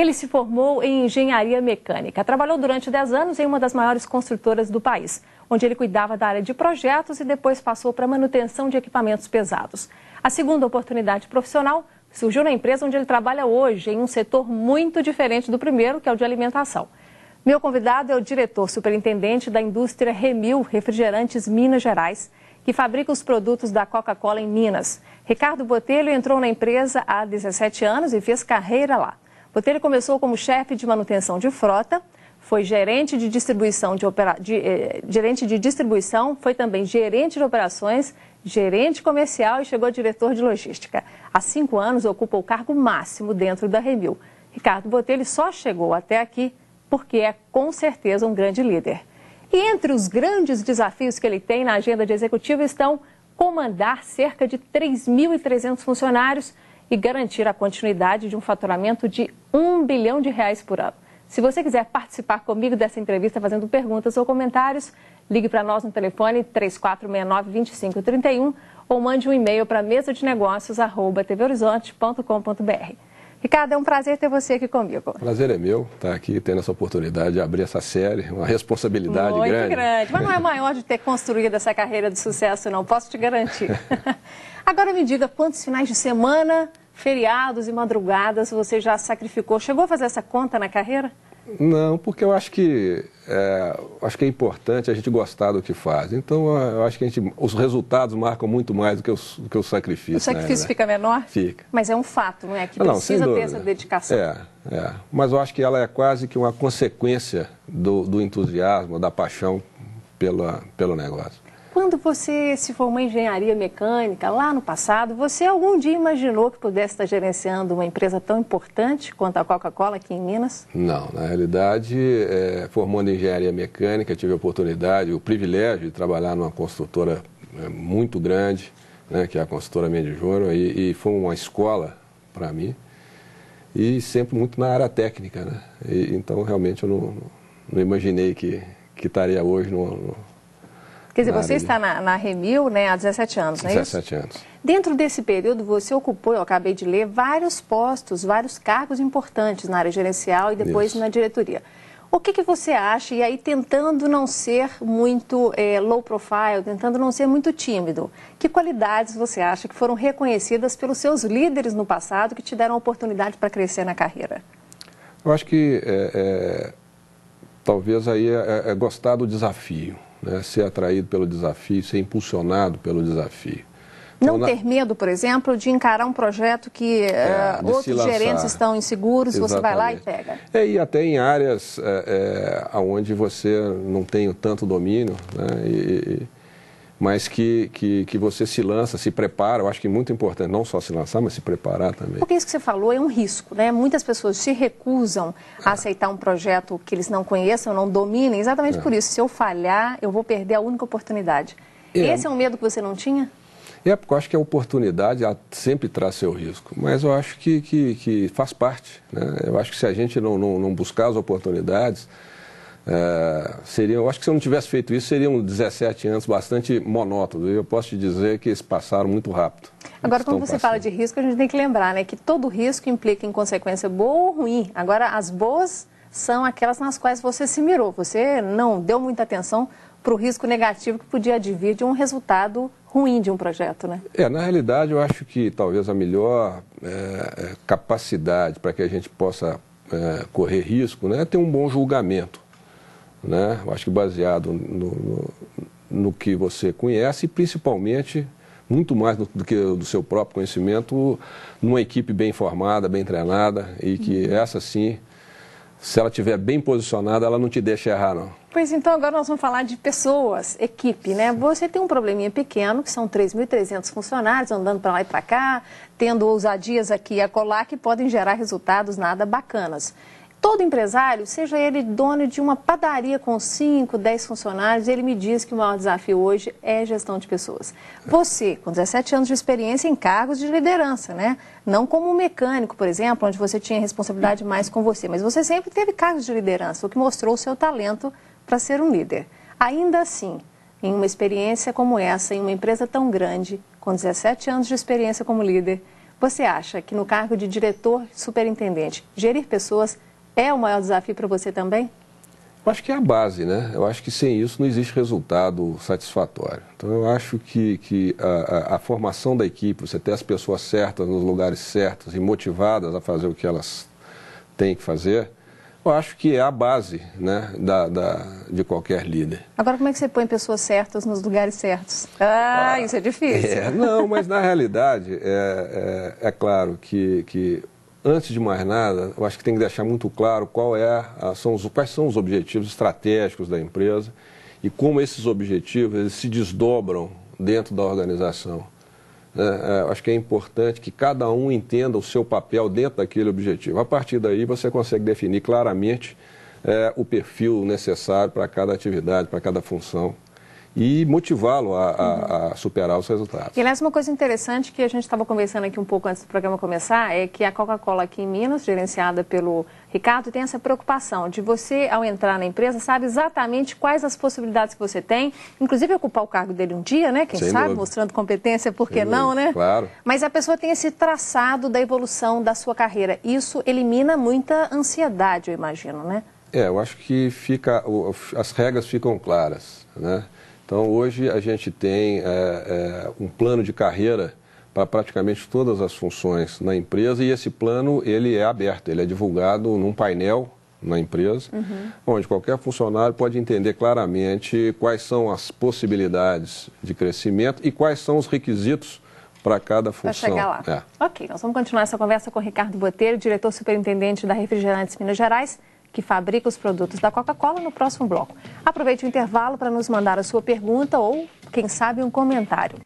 Ele se formou em engenharia mecânica. Trabalhou durante 10 anos em uma das maiores construtoras do país, onde ele cuidava da área de projetos e depois passou para manutenção de equipamentos pesados. A segunda oportunidade profissional surgiu na empresa onde ele trabalha hoje, em um setor muito diferente do primeiro, que é o de alimentação. Meu convidado é o diretor superintendente da indústria Remil Refrigerantes Minas Gerais, que fabrica os produtos da Coca-Cola em Minas. Ricardo Botelho entrou na empresa há 17 anos e fez carreira lá. Botelho começou como chefe de manutenção de frota, foi gerente de distribuição, de opera... de, eh, gerente de distribuição, foi também gerente de operações, gerente comercial e chegou a diretor de logística. Há cinco anos ocupa o cargo máximo dentro da Remil. Ricardo Botelho só chegou até aqui porque é com certeza um grande líder. E entre os grandes desafios que ele tem na agenda de executivo estão comandar cerca de 3.300 funcionários e garantir a continuidade de um faturamento de 1 bilhão de reais por ano. Se você quiser participar comigo dessa entrevista fazendo perguntas ou comentários, ligue para nós no telefone 3469-2531 ou mande um e-mail para mesa de negócios@tvhorizonte.com.br. Ricardo, é um prazer ter você aqui comigo. Prazer é meu estar aqui, tendo essa oportunidade de abrir essa série, uma responsabilidade Muito grande. grande. Mas não é maior de ter construído essa carreira de sucesso, não, posso te garantir. Agora me diga quantos finais de semana, feriados e madrugadas você já sacrificou. Chegou a fazer essa conta na carreira? Não, porque eu acho que é, acho que é importante a gente gostar do que faz. Então, eu acho que a gente, os resultados marcam muito mais do que, os, do que o sacrifício. O sacrifício né? né? fica menor? Fica. Mas é um fato, não é? Que ah, não, precisa ter essa dedicação. É, é. Mas eu acho que ela é quase que uma consequência do, do entusiasmo, da paixão pela, pelo negócio. Quando você se formou em engenharia mecânica, lá no passado, você algum dia imaginou que pudesse estar gerenciando uma empresa tão importante quanto a Coca-Cola aqui em Minas? Não, na realidade, é, formando em engenharia mecânica, tive a oportunidade, o privilégio de trabalhar numa construtora é, muito grande, né, que é a construtora Mendes Júnior, e, e foi uma escola para mim, e sempre muito na área técnica. Né? E, então, realmente, eu não, não imaginei que, que estaria hoje no, no Quer dizer, você está na, na Remil né, há 17 anos, não é 17 isso? 17 anos. Dentro desse período, você ocupou, eu acabei de ler, vários postos, vários cargos importantes na área gerencial e depois isso. na diretoria. O que, que, você acha, e aí tentando não ser muito é, low profile, tentando não ser muito tímido, que qualidades você acha que foram reconhecidas pelos seus líderes no passado que te deram oportunidade para crescer na carreira? Eu acho que eh, eh, é, é, talvez aí é, gostar do desafio né? ser atraído pelo desafio, ser impulsionado pelo desafio. Não então, ter na... medo, por exemplo, de encarar um projeto que é, uh, outros gerentes estão inseguros, Exatamente. você vai lá e pega. É, e até em áreas é, eh, é, eh, onde você não tem o tanto domínio, né? E, mas que, que, que você se lança, se prepara. Eu acho que é muito importante não só se lançar, mas se preparar também. Porque isso que você falou é um risco, né? Muitas pessoas se recusam a é. aceitar um projeto que eles não conheçam, não dominem, exatamente é. por isso. Se eu falhar, eu vou perder a única oportunidade. É. Esse é um medo que você não tinha? É, porque eu acho que a oportunidade sempre traz seu risco, mas eu acho que, que, que faz parte. Né? Eu acho que se a gente não, não, não buscar as oportunidades, é, seria, eu acho que se eu não tivesse feito isso, seriam 17 anos bastante monótonos. Eu posso te dizer que eles passaram muito rápido. Agora, quando você passando. fala de risco, a gente tem que lembrar né, que todo risco implica em consequência boa ou ruim. Agora, as boas são aquelas nas quais você se mirou. Você não deu muita atenção para o risco negativo que podia advir de um resultado ruim de um projeto, né? É, na realidade, eu acho que talvez a melhor é, é capacidade para que a gente possa é, correr risco né, é ter um bom julgamento. Né? Eu acho que baseado no, no, no que você conhece e principalmente muito mais do, que do seu próprio conhecimento, numa equipe bem formada, bem treinada e que uhum. essa sim, se ela tiver bem posicionada, ela não te deixa errar não. Pois então, agora nós vamos falar de pessoas, equipe, né? Você tem um probleminha pequeno, que são 3.300 funcionários andando para lá e para cá, tendo ousadias aqui e acolá que podem gerar resultados nada bacanas. Todo empresário, seja ele dono de uma padaria com 5, 10 funcionários, ele me diz que o maior desafio hoje é gestão de pessoas. Você, com 17 anos de experiência em cargos de liderança, né? Não como um mecânico, por exemplo, onde você tinha responsabilidade mais com você, mas você sempre teve cargos de liderança, o que mostrou o seu talento para ser um líder. Ainda assim, em uma experiência como essa, em uma empresa tão grande, com 17 anos de experiência como líder, você acha que no cargo de diretor, superintendente, gerir pessoas é o maior desafio para você também? Eu acho que é a base, né? Eu acho que sem isso não existe resultado satisfatório. Então eu acho que, que a, a, a formação da equipe, você ter as pessoas certas nos lugares certos e motivadas a fazer o que elas têm que fazer, eu acho que é a base né, da, da, de qualquer líder. Agora, como é que você põe pessoas certas nos lugares certos? Ah, ah isso é difícil. É, não, mas na realidade, é, é, é claro que, que antes de mais nada, eu acho que tem que deixar muito claro qual é são os, quais são os objetivos estratégicos da empresa e como esses objetivos se desdobram dentro da organização. É, é acho que é importante que cada um entenda o seu papel dentro daquele objetivo. A partir daí, você consegue definir claramente é, o perfil necessário para cada atividade, para cada função e motivá-lo a, a, a, superar os resultados. E, aliás, uma coisa interessante que a gente estava conversando aqui um pouco antes do programa começar é que a Coca-Cola aqui em Minas, gerenciada pelo Ricardo, tem essa preocupação de você, ao entrar na empresa, sabe exatamente quais as possibilidades que você tem, inclusive ocupar o cargo dele um dia, né? Quem Sem sabe, dúvida. mostrando competência, por que não, dúvida. né? Claro. Mas a pessoa tem esse traçado da evolução da sua carreira. Isso elimina muita ansiedade, eu imagino, né? É, eu acho que fica, as regras ficam claras, né? Então, hoje a gente tem é, é, um plano de carreira para praticamente todas as funções na empresa e esse plano ele é aberto, ele é divulgado num painel na empresa, uhum. onde qualquer funcionário pode entender claramente quais são as possibilidades de crescimento e quais são os requisitos para cada função. Para chegar lá. É. Ok, nós vamos continuar essa conversa com o Ricardo Botelho, diretor superintendente da Refrigerantes Minas Gerais que fabrica os produtos da Coca-Cola, no próximo bloco. Aproveite o intervalo para nos mandar a sua pergunta ou, quem sabe, um comentário.